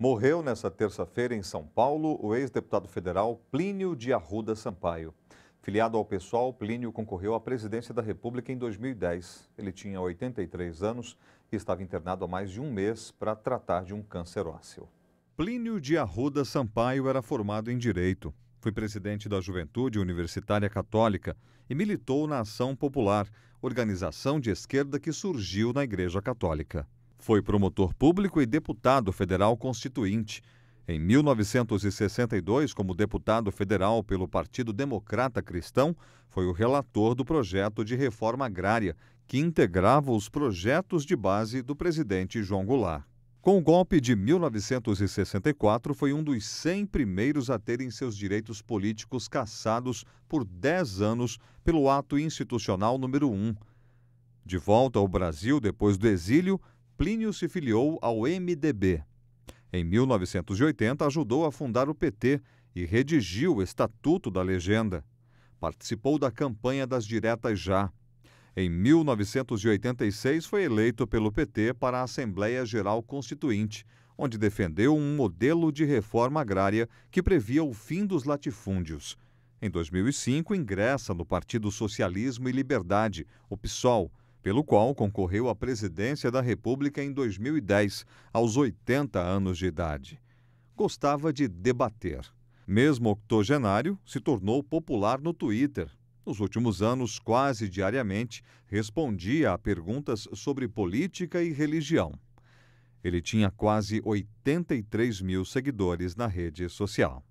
Morreu nesta terça-feira em São Paulo o ex-deputado federal Plínio de Arruda Sampaio. Filiado ao PSOL, Plínio concorreu à presidência da República em 2010. Ele tinha 83 anos e estava internado há mais de um mês para tratar de um câncer ósseo. Plínio de Arruda Sampaio era formado em Direito. Foi presidente da Juventude Universitária Católica e militou na Ação Popular, organização de esquerda que surgiu na Igreja Católica. Foi promotor público e deputado federal constituinte. Em 1962, como deputado federal pelo Partido Democrata Cristão, foi o relator do projeto de reforma agrária, que integrava os projetos de base do presidente João Goulart. Com o golpe de 1964, foi um dos 100 primeiros a terem seus direitos políticos cassados por 10 anos pelo Ato Institucional número 1. De volta ao Brasil depois do exílio, Plínio se filiou ao MDB. Em 1980, ajudou a fundar o PT e redigiu o Estatuto da Legenda. Participou da campanha das diretas já. Em 1986, foi eleito pelo PT para a Assembleia Geral Constituinte, onde defendeu um modelo de reforma agrária que previa o fim dos latifúndios. Em 2005, ingressa no Partido Socialismo e Liberdade, o PSOL, pelo qual concorreu à presidência da República em 2010, aos 80 anos de idade. Gostava de debater. Mesmo octogenário, se tornou popular no Twitter. Nos últimos anos, quase diariamente, respondia a perguntas sobre política e religião. Ele tinha quase 83 mil seguidores na rede social.